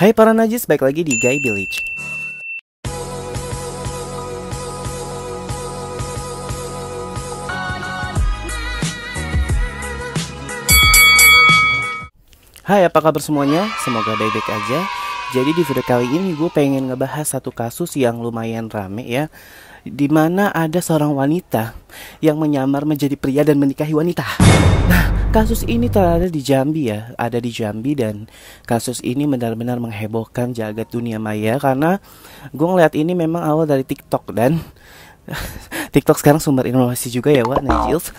Hai para najis, balik lagi di Guy Village. Hai, apa kabar semuanya? Semoga baik-baik aja. Jadi di video kali ini gue pengen ngebahas satu kasus yang lumayan rame ya di mana ada seorang wanita yang menyamar menjadi pria dan menikahi wanita. Nah, kasus ini terada di Jambi ya, ada di Jambi dan kasus ini benar-benar menghebohkan jagat dunia maya karena gue ngeliat ini memang awal dari TikTok dan TikTok sekarang sumber informasi juga ya, Wak Najils.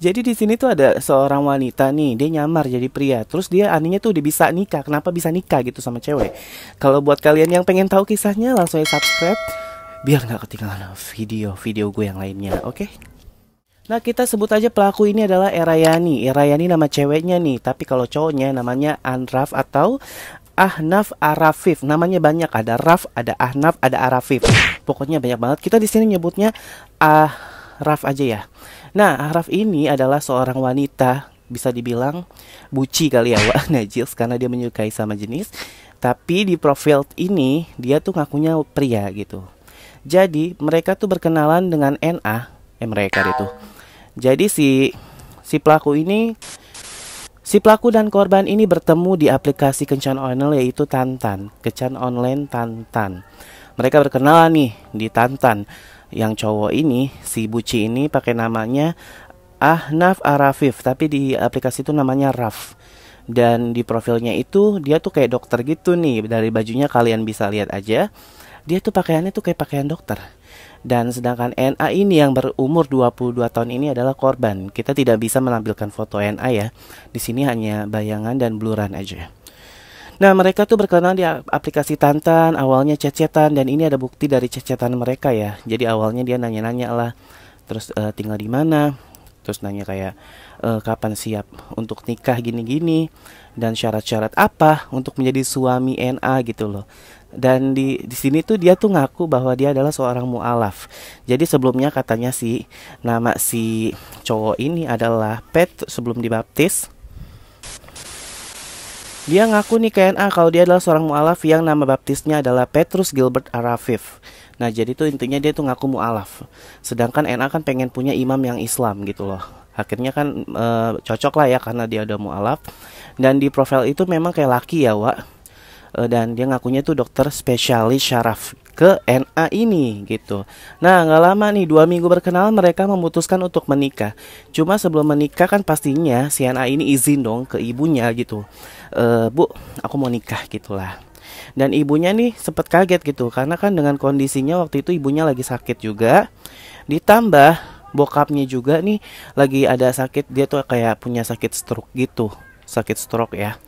Jadi di sini tuh ada seorang wanita nih, dia nyamar jadi pria. Terus dia aninya tuh udah bisa nikah. Kenapa bisa nikah gitu sama cewek? Kalau buat kalian yang pengen tahu kisahnya langsung aja subscribe biar nggak ketinggalan video-video gue yang lainnya. Oke? Okay? Nah kita sebut aja pelaku ini adalah Erayani Erayani nama ceweknya nih Tapi kalau cowoknya namanya Anraf atau Ahnaf Arafif Namanya banyak Ada Raf, ada Ahnaf, ada Arafif Pokoknya banyak banget Kita di sini nyebutnya Ah Raf aja ya. Nah, Raf ini adalah seorang wanita bisa dibilang buci kali ya Wak Najils karena dia menyukai sama jenis. Tapi di profil ini dia tuh ngakunya pria gitu. Jadi mereka tuh berkenalan dengan NA, eh mereka itu. Jadi si si pelaku ini Si pelaku dan korban ini bertemu di aplikasi kencan online yaitu Tantan, kencan online Tantan. Mereka berkenalan nih di Tantan yang cowok ini si Buci ini pakai namanya Ahnaf Arafif tapi di aplikasi itu namanya Raf dan di profilnya itu dia tuh kayak dokter gitu nih dari bajunya kalian bisa lihat aja dia tuh pakaiannya tuh kayak pakaian dokter dan sedangkan NA ini yang berumur 22 tahun ini adalah korban kita tidak bisa menampilkan foto NA ya di sini hanya bayangan dan bluran aja Nah, mereka tuh berkenalan di aplikasi Tantan, awalnya cecetan dan ini ada bukti dari cecetan mereka ya. Jadi awalnya dia nanya-nanya lah, terus uh, tinggal di mana, terus nanya kayak uh, kapan siap untuk nikah gini-gini dan syarat-syarat apa untuk menjadi suami NA gitu loh. Dan di di sini tuh dia tuh ngaku bahwa dia adalah seorang mualaf. Jadi sebelumnya katanya si nama si cowok ini adalah Pet sebelum dibaptis dia ngaku nih KNA ah, kalau dia adalah seorang mu'alaf yang nama baptisnya adalah Petrus Gilbert Arafif. Nah jadi tuh intinya dia tuh ngaku mu'alaf. Sedangkan NA kan pengen punya imam yang Islam gitu loh. Akhirnya kan e, cocok lah ya karena dia udah mu'alaf. Dan di profil itu memang kayak laki ya Wak. E, dan dia ngakunya tuh dokter spesialis syaraf ke NA ini gitu. Nah nggak lama nih dua minggu berkenalan mereka memutuskan untuk menikah. Cuma sebelum menikah kan pastinya si NA ini izin dong ke ibunya gitu. E, Bu aku mau nikah gitulah. Dan ibunya nih sempat kaget gitu karena kan dengan kondisinya waktu itu ibunya lagi sakit juga. Ditambah bokapnya juga nih lagi ada sakit dia tuh kayak punya sakit stroke gitu sakit stroke ya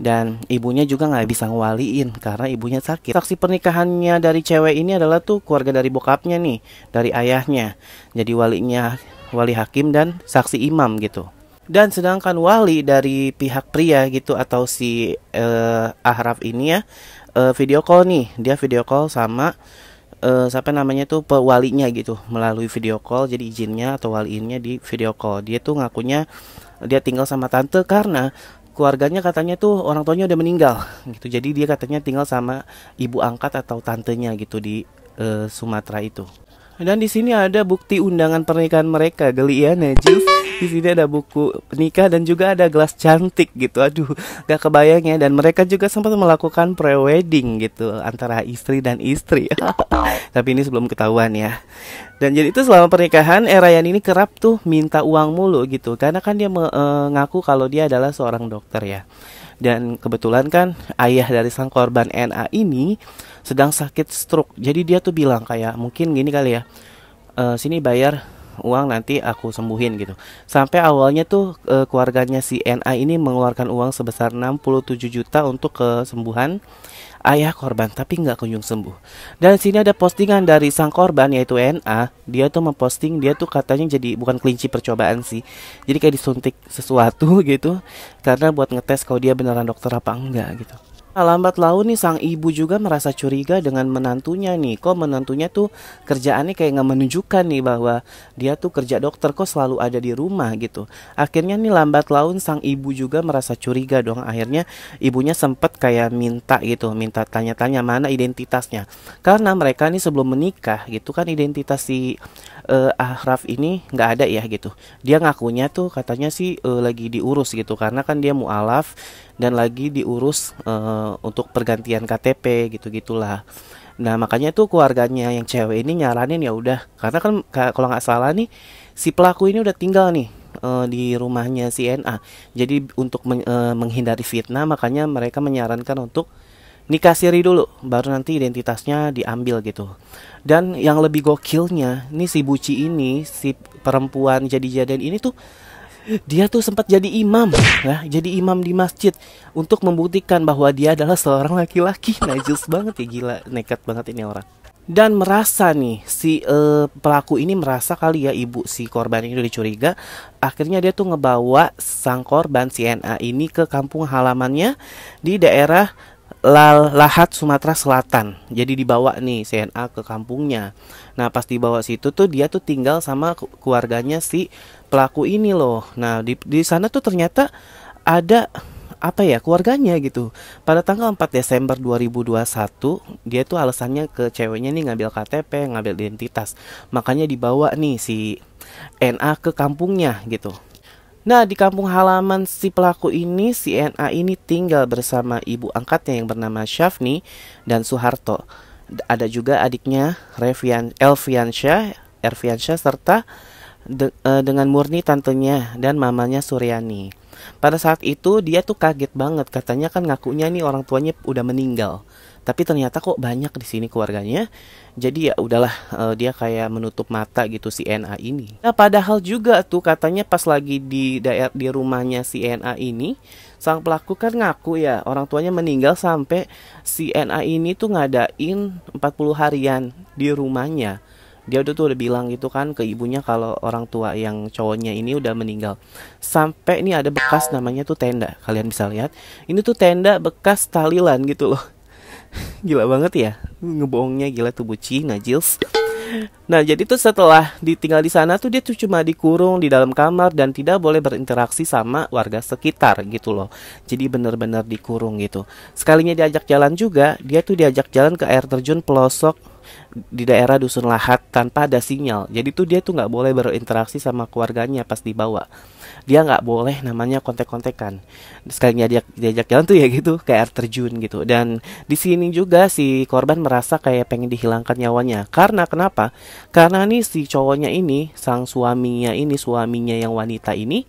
dan ibunya juga nggak bisa ngewaliin karena ibunya sakit. Saksi pernikahannya dari cewek ini adalah tuh keluarga dari bokapnya nih, dari ayahnya. Jadi walinya wali hakim dan saksi imam gitu. Dan sedangkan wali dari pihak pria gitu atau si uh, Ahraf ini ya uh, video call nih, dia video call sama uh, siapa namanya tuh pewalinya gitu melalui video call. Jadi izinnya atau waliinnya di video call. Dia tuh ngakunya dia tinggal sama tante karena keluarganya katanya tuh orang tuanya udah meninggal gitu jadi dia katanya tinggal sama ibu angkat atau tantenya gitu di uh, Sumatera itu dan di sini ada bukti undangan pernikahan mereka, geli ya Najis. Di sini ada buku nikah dan juga ada gelas cantik gitu. Aduh, gak kebayang ya. Dan mereka juga sempat melakukan pre-wedding gitu antara istri dan istri. Tapi ini sebelum ketahuan ya. Dan jadi itu selama pernikahan Erayan eh, ini kerap tuh minta uang mulu gitu karena kan dia mengaku eh, kalau dia adalah seorang dokter ya. Dan kebetulan kan ayah dari sang korban NA ini sedang sakit stroke. Jadi dia tuh bilang kayak mungkin gini kali ya. E, sini bayar uang nanti aku sembuhin gitu. Sampai awalnya tuh e, keluarganya si NA ini mengeluarkan uang sebesar 67 juta untuk kesembuhan ayah korban tapi nggak kunjung sembuh. Dan sini ada postingan dari sang korban yaitu NA, dia tuh memposting dia tuh katanya jadi bukan kelinci percobaan sih. Jadi kayak disuntik sesuatu gitu karena buat ngetes kalau dia beneran dokter apa enggak gitu. Lambat laun nih sang ibu juga merasa curiga dengan menantunya nih. Kok menantunya tuh kerjaannya kayak gak menunjukkan nih bahwa dia tuh kerja dokter kok selalu ada di rumah gitu. Akhirnya nih lambat laun sang ibu juga merasa curiga dong. Akhirnya ibunya sempet kayak minta gitu, minta tanya-tanya mana identitasnya. Karena mereka nih sebelum menikah gitu kan identitas si uh, Ahraf ini nggak ada ya gitu. Dia ngakunya tuh katanya sih uh, lagi diurus gitu karena kan dia mualaf dan lagi diurus uh, untuk pergantian KTP gitu gitulah. Nah makanya tuh keluarganya yang cewek ini nyaranin ya udah karena kan kalau nggak salah nih si pelaku ini udah tinggal nih di rumahnya si NA. Jadi untuk menghindari fitnah makanya mereka menyarankan untuk nikah siri dulu baru nanti identitasnya diambil gitu dan yang lebih gokilnya nih si buci ini si perempuan jadi-jadian ini tuh dia tuh sempat jadi imam ya jadi imam di masjid untuk membuktikan bahwa dia adalah seorang laki-laki najis banget ya gila nekat banget ini orang dan merasa nih si uh, pelaku ini merasa kali ya ibu si korban ini udah dicuriga akhirnya dia tuh ngebawa sang korban si ini ke kampung halamannya di daerah Lahat Sumatera Selatan. Jadi dibawa nih CNA ke kampungnya. Nah, pas dibawa situ tuh dia tuh tinggal sama keluarganya si pelaku ini loh. Nah, di di sana tuh ternyata ada apa ya keluarganya gitu pada tanggal 4 Desember 2021 dia tuh alasannya ke ceweknya nih ngambil KTP ngambil identitas makanya dibawa nih si NA ke kampungnya gitu Nah, di kampung halaman si pelaku ini, si NA ini tinggal bersama ibu angkatnya yang bernama Syafni dan Soeharto. Ada juga adiknya Revian Elviansyah, Erviansyah serta de, uh, dengan Murni tantenya dan mamanya Suryani. Pada saat itu dia tuh kaget banget katanya kan ngakunya nih orang tuanya udah meninggal tapi ternyata kok banyak di sini keluarganya jadi ya udahlah uh, dia kayak menutup mata gitu si NA ini nah padahal juga tuh katanya pas lagi di daerah di rumahnya si NA ini sang pelaku kan ngaku ya orang tuanya meninggal sampai si NA ini tuh ngadain 40 harian di rumahnya dia udah tuh udah bilang gitu kan ke ibunya kalau orang tua yang cowoknya ini udah meninggal sampai ini ada bekas namanya tuh tenda kalian bisa lihat ini tuh tenda bekas talilan gitu loh gila banget ya ngebohongnya gila tuh buci Najils Nah jadi tuh setelah ditinggal di sana tuh dia tuh cuma dikurung di dalam kamar dan tidak boleh berinteraksi sama warga sekitar gitu loh Jadi bener-bener dikurung gitu Sekalinya diajak jalan juga dia tuh diajak jalan ke air terjun pelosok di daerah dusun lahat tanpa ada sinyal. Jadi tuh dia tuh nggak boleh berinteraksi sama keluarganya pas dibawa. Dia nggak boleh namanya kontek-kontekan. Sekalinya diajak diajak jalan tuh ya gitu kayak air terjun gitu. Dan di sini juga si korban merasa kayak pengen dihilangkan nyawanya. Karena kenapa? Karena nih si cowoknya ini, sang suaminya ini, suaminya yang wanita ini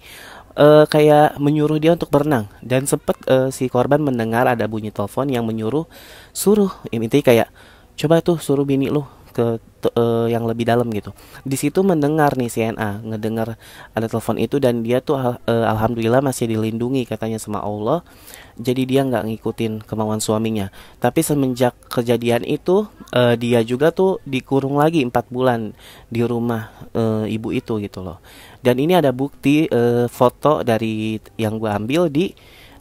uh, kayak menyuruh dia untuk berenang dan sempat uh, eh, si korban mendengar ada bunyi telepon yang menyuruh suruh intinya kayak coba tuh suruh bini lu ke uh, yang lebih dalam gitu. Di situ mendengar nih CNA, ngedengar ada telepon itu dan dia tuh uh, alhamdulillah masih dilindungi katanya sama Allah. Jadi dia nggak ngikutin kemauan suaminya. Tapi semenjak kejadian itu uh, dia juga tuh dikurung lagi 4 bulan di rumah uh, ibu itu gitu loh. Dan ini ada bukti uh, foto dari yang gue ambil di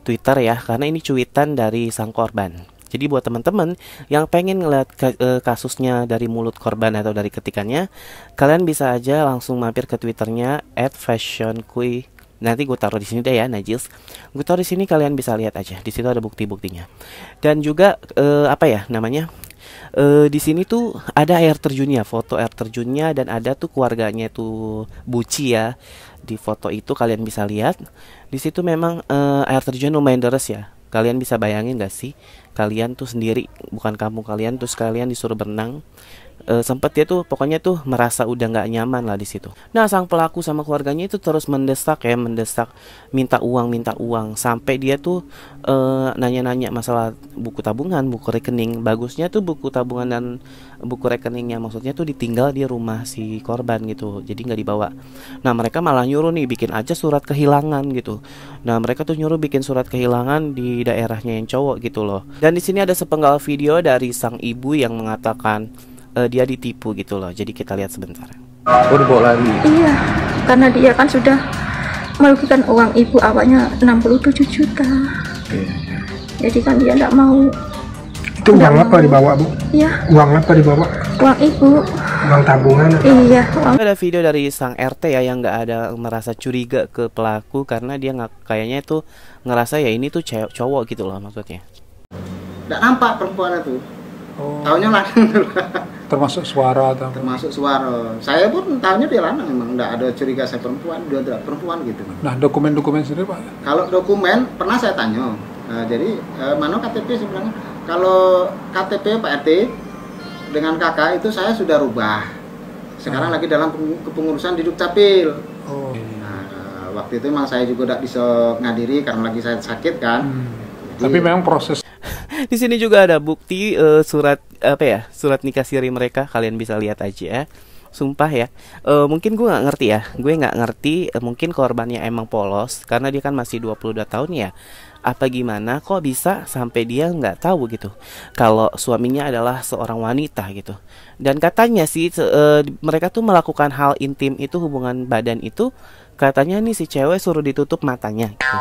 Twitter ya, karena ini cuitan dari sang korban. Jadi buat teman-teman yang pengen ngeliat eh, kasusnya dari mulut korban atau dari ketikannya, kalian bisa aja langsung mampir ke twitternya @fashionkui. Nanti gue taruh di sini deh ya, Najis. Gue taruh di sini kalian bisa lihat aja. Di situ ada bukti-buktinya. Dan juga uh, apa ya namanya? E, di sini tuh ada air terjunnya, foto air terjunnya dan ada tuh keluarganya tuh Buci ya. Di foto itu kalian bisa lihat. Di situ memang e, air terjun lumayan deras ya. Kalian bisa bayangin gak sih? kalian tuh sendiri bukan kamu kalian terus kalian disuruh berenang e, eh, sempat dia tuh pokoknya tuh merasa udah nggak nyaman lah di situ. Nah sang pelaku sama keluarganya itu terus mendesak ya mendesak minta uang minta uang sampai dia tuh e, nanya-nanya masalah buku tabungan buku rekening bagusnya tuh buku tabungan dan buku rekeningnya maksudnya tuh ditinggal di rumah si korban gitu jadi nggak dibawa. Nah mereka malah nyuruh nih bikin aja surat kehilangan gitu. Nah mereka tuh nyuruh bikin surat kehilangan di daerahnya yang cowok gitu loh. Dan di sini ada sepenggal video dari sang ibu yang mengatakan uh, dia ditipu gitu loh. Jadi kita lihat sebentar. Oh lagi. lari? Iya, karena dia kan sudah merugikan uang ibu awalnya 67 juta. Iya, iya. Jadi kan dia tidak mau. Itu uang apa dibawa bu? Iya. Uang apa dibawa? Uang ibu. Uang tabungan? Iya. Uang. Ada video dari sang RT ya yang nggak ada merasa curiga ke pelaku karena dia nggak kayaknya itu ngerasa ya ini tuh cowok, cowok gitu loh maksudnya. Nggak nampak perempuan itu. Oh. Tahunya langsung. termasuk suara atau termasuk suara saya pun tahunya dia lanang emang nggak ada curiga saya perempuan dia tidak perempuan gitu nah dokumen-dokumen sendiri pak kalau dokumen pernah saya tanya nah, jadi eh, mana KTP sebenarnya kalau KTP Pak RT dengan kakak itu saya sudah rubah sekarang ah. lagi dalam kepengurusan di Dukcapil oh. nah, waktu itu emang saya juga tidak bisa ngadiri karena lagi saya sakit kan hmm tapi iya. memang proses di sini juga ada bukti uh, surat apa ya surat nikah siri mereka kalian bisa lihat aja ya sumpah ya e, mungkin gue nggak ngerti ya gue nggak ngerti e, mungkin korbannya emang polos karena dia kan masih 22 tahun ya apa gimana kok bisa sampai dia nggak tahu gitu kalau suaminya adalah seorang wanita gitu dan katanya sih e, mereka tuh melakukan hal intim itu hubungan badan itu katanya nih si cewek suruh ditutup matanya gitu.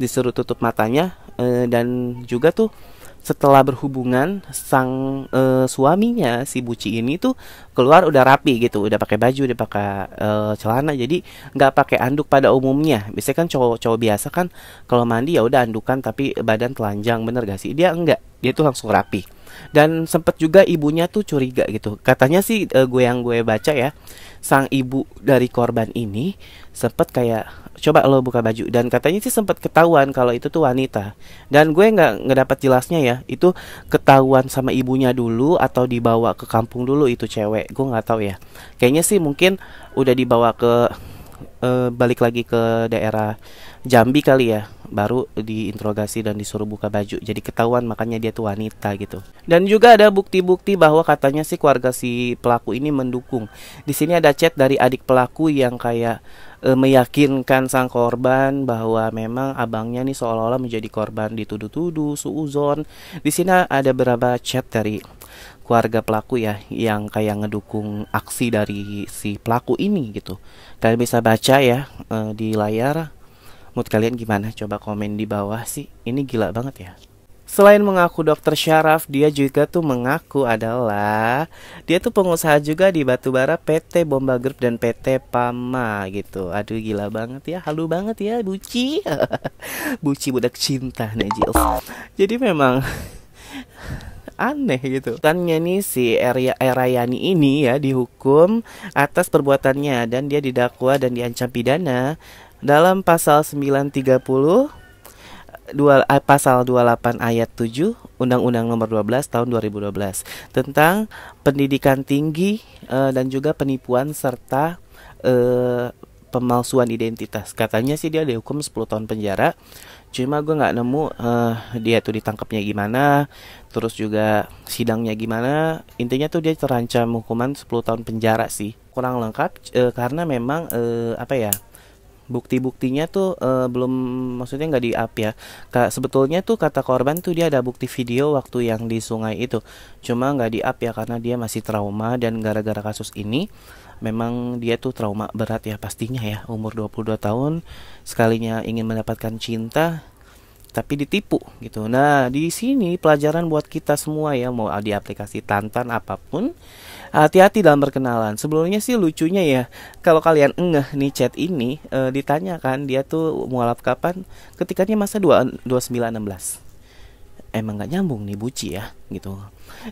disuruh tutup matanya e, dan juga tuh setelah berhubungan sang e, suaminya si buci ini tuh keluar udah rapi gitu udah pakai baju udah pakai e, celana jadi nggak pakai anduk pada umumnya biasanya kan cowok-cowok biasa kan kalau mandi ya udah andukan tapi badan telanjang bener gak sih dia enggak dia tuh langsung rapi dan sempat juga ibunya tuh curiga gitu katanya sih uh, gue yang gue baca ya sang ibu dari korban ini sempat kayak coba lo buka baju dan katanya sih sempat ketahuan kalau itu tuh wanita dan gue nggak ngedapat jelasnya ya itu ketahuan sama ibunya dulu atau dibawa ke kampung dulu itu cewek gue nggak tahu ya kayaknya sih mungkin udah dibawa ke uh, balik lagi ke daerah Jambi kali ya baru diinterogasi dan disuruh buka baju jadi ketahuan makanya dia tuh wanita gitu dan juga ada bukti-bukti bahwa katanya si keluarga si pelaku ini mendukung di sini ada chat dari adik pelaku yang kayak e, meyakinkan sang korban bahwa memang abangnya nih seolah-olah menjadi korban dituduh-tuduh, suuzon. Di sini ada beberapa chat dari keluarga pelaku ya yang kayak ngedukung aksi dari si pelaku ini gitu. Kalian bisa baca ya e, di layar Mood kalian gimana? Coba komen di bawah sih. Ini gila banget ya. Selain mengaku dokter syaraf, dia juga tuh mengaku adalah dia tuh pengusaha juga di Batubara PT Bomba Group dan PT Pama gitu. Aduh gila banget ya, halu banget ya Buci. Buci budak cinta nih Jadi memang aneh gitu. Tanya nih si Erayani ini ya dihukum atas perbuatannya dan dia didakwa dan diancam pidana dalam pasal 930 dua eh, pasal 28 ayat 7 Undang-Undang Nomor 12 Tahun 2012 tentang pendidikan tinggi e, dan juga penipuan serta e, pemalsuan identitas. Katanya sih dia dihukum 10 tahun penjara. Cuma gue nggak nemu e, dia tuh ditangkapnya gimana, terus juga sidangnya gimana. Intinya tuh dia terancam hukuman 10 tahun penjara sih. Kurang lengkap e, karena memang e, apa ya? bukti-buktinya tuh uh, belum maksudnya nggak di up ya Ka, sebetulnya tuh kata korban tuh dia ada bukti video waktu yang di sungai itu cuma nggak di up ya karena dia masih trauma dan gara-gara kasus ini memang dia tuh trauma berat ya pastinya ya umur 22 tahun sekalinya ingin mendapatkan cinta tapi ditipu gitu. Nah, di sini pelajaran buat kita semua ya, mau di aplikasi Tantan apapun, hati-hati dalam berkenalan. Sebelumnya sih lucunya ya, kalau kalian ngeh nih chat ini e, ditanyakan dia tuh mualaf kapan, ketikannya masa enam 2916 emang nggak nyambung nih buci ya gitu.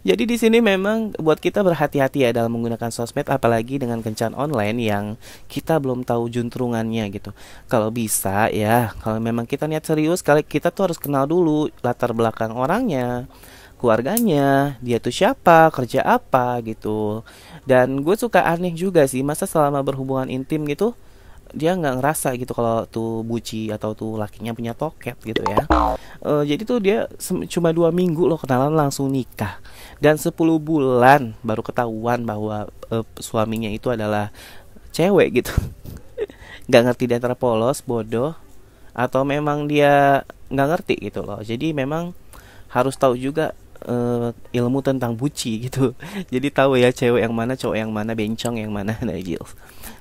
Jadi di sini memang buat kita berhati-hati ya dalam menggunakan sosmed apalagi dengan kencan online yang kita belum tahu juntrungannya gitu. Kalau bisa ya, kalau memang kita niat serius, kali kita tuh harus kenal dulu latar belakang orangnya, keluarganya, dia tuh siapa, kerja apa gitu. Dan gue suka aneh juga sih, masa selama berhubungan intim gitu, dia nggak ngerasa gitu kalau tuh buci atau tuh lakinya punya toket gitu ya e, jadi tuh dia cuma dua minggu loh kenalan langsung nikah dan 10 bulan baru ketahuan bahwa e, suaminya itu adalah cewek gitu nggak ngerti dia antara polos bodoh atau memang dia nggak ngerti gitu loh jadi memang harus tahu juga uh, ilmu tentang buci gitu jadi tahu ya cewek yang mana cowok yang mana bencong yang mana nah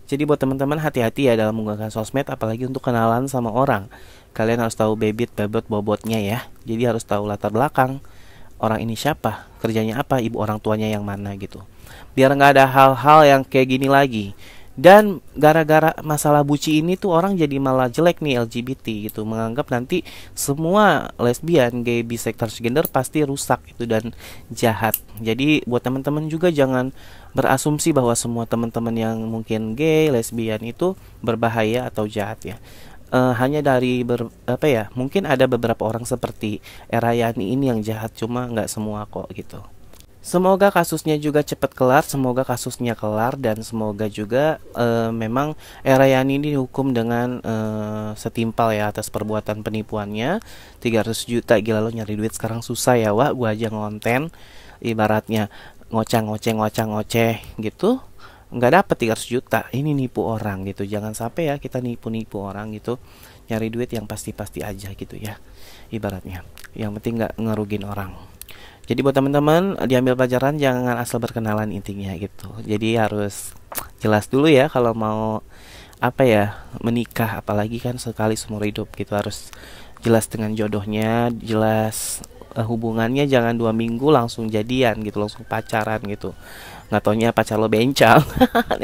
jadi buat teman-teman hati-hati ya dalam menggunakan sosmed apalagi untuk kenalan sama orang. Kalian harus tahu bebit, bebot, bobotnya ya. Jadi harus tahu latar belakang orang ini siapa, kerjanya apa, ibu orang tuanya yang mana gitu. Biar nggak ada hal-hal yang kayak gini lagi. Dan gara-gara masalah buci ini tuh orang jadi malah jelek nih LGBT gitu Menganggap nanti semua lesbian, gay, bisek, transgender pasti rusak gitu dan jahat Jadi buat teman-teman juga jangan berasumsi bahwa semua teman-teman yang mungkin gay, lesbian itu berbahaya atau jahat ya. Uh, hanya dari ber, apa ya mungkin ada beberapa orang seperti Erayani ini yang jahat cuma nggak semua kok gitu semoga kasusnya juga cepat kelar semoga kasusnya kelar dan semoga juga uh, memang Erayani ini dihukum dengan uh, setimpal ya atas perbuatan penipuannya 300 juta gila lo nyari duit sekarang susah ya Wak gua aja ngonten ibaratnya ngoceh-ngoceh ngoceh-ngoceh gitu nggak dapat 300 juta ini nipu orang gitu jangan sampai ya kita nipu-nipu orang gitu nyari duit yang pasti-pasti aja gitu ya ibaratnya yang penting nggak ngerugin orang jadi buat teman-teman diambil pelajaran jangan asal berkenalan intinya gitu jadi harus jelas dulu ya kalau mau apa ya menikah apalagi kan sekali seumur hidup gitu harus jelas dengan jodohnya jelas Eh, hubungannya jangan dua minggu langsung jadian gitu langsung pacaran gitu nggak taunya pacar lo bencang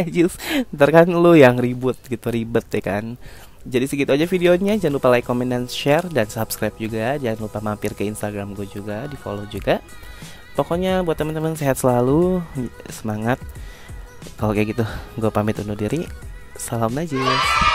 ntar kan lo yang ribut gitu ribet ya kan jadi segitu aja videonya jangan lupa like comment dan share dan subscribe juga jangan lupa mampir ke instagram gue juga di follow juga pokoknya buat teman-teman sehat selalu semangat kalau kayak gitu gue pamit undur diri salam najis